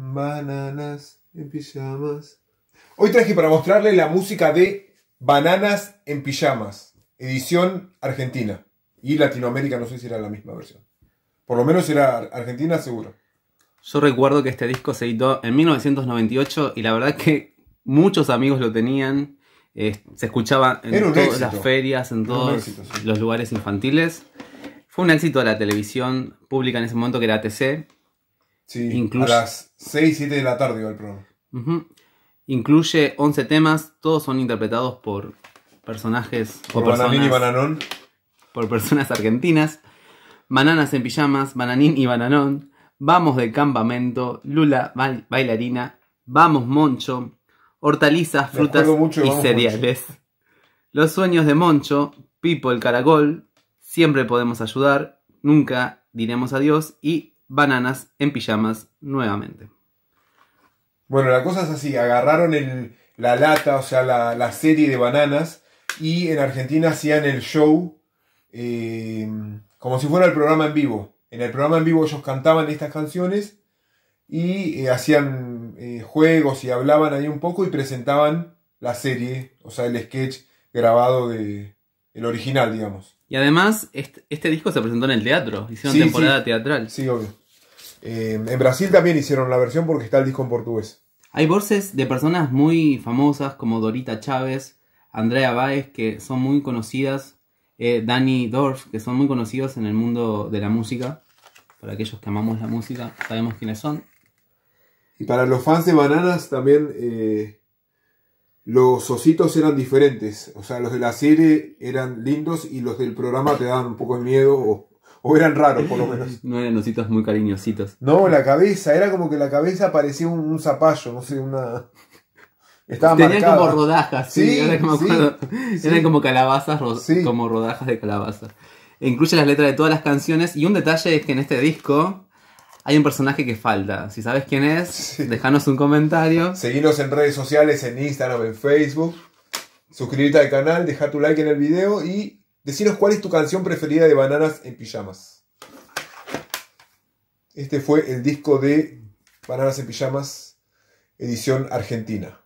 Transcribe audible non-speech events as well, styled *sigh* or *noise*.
Bananas en pijamas. Hoy traje para mostrarle la música de Bananas en pijamas, edición argentina. Y Latinoamérica, no sé si era la misma versión. Por lo menos era argentina, seguro. Yo recuerdo que este disco se editó en 1998 y la verdad que muchos amigos lo tenían. Eh, se escuchaba en todas las ferias, en todos los lugares infantiles. Fue un éxito de la televisión pública en ese momento que era ATC Sí, a las 6, 7 de la tarde va el Incluye 11 temas, todos son interpretados por personajes por Bananín personas, y Bananón. Por personas argentinas. Bananas en pijamas, Bananín y Bananón. Vamos de campamento, Lula bailarina, Vamos Moncho, hortalizas, frutas y cereales. Los sueños de Moncho, Pipo el caracol, siempre podemos ayudar, nunca diremos adiós y bananas en pijamas nuevamente. Bueno, la cosa es así, agarraron el, la lata, o sea, la, serie de bananas, y en Argentina hacían el show eh, como si fuera el programa en vivo. En el programa en vivo ellos cantaban estas canciones y eh, hacían eh, juegos y hablaban ahí un poco y presentaban la serie, o sea, el sketch grabado de el original, digamos. Y además, este, disco se presentó en el teatro, hicieron temporada teatral. Sí, obvio. Eh, en Brasil también hicieron la versión porque está el disco en portugués. Hay voces de personas muy famosas como Dorita Chávez, Andrea Báez, que son muy conocidas, eh, Dani Dorf, que son muy conocidos en el mundo de la música. Para aquellos que amamos la música, sabemos quiénes son. Y para los fans de Bananas también eh, los ositos eran diferentes. O sea, los de la serie eran lindos y los del programa te daban un poco de miedo o, o eran raros por lo menos. *laughs* No eran ositos muy cariñositos. No, la cabeza, era como que la cabeza parecía un, zapallo, no sé, una... Estaba Tenían como rodajas, sí, Eran como calabazas, como rodajas de calabaza. Incluye las letras de todas las canciones y un detalle es que en este disco hay un personaje que falta. Si sabes quién es, déjanos un comentario. Seguinos en redes sociales, en Instagram, en Facebook. Suscríbete al canal, deja tu like en el video y Decinos cuál es tu canción preferida de Bananas en Pijamas. Este fue el disco de Bananas en Pijamas, edición argentina.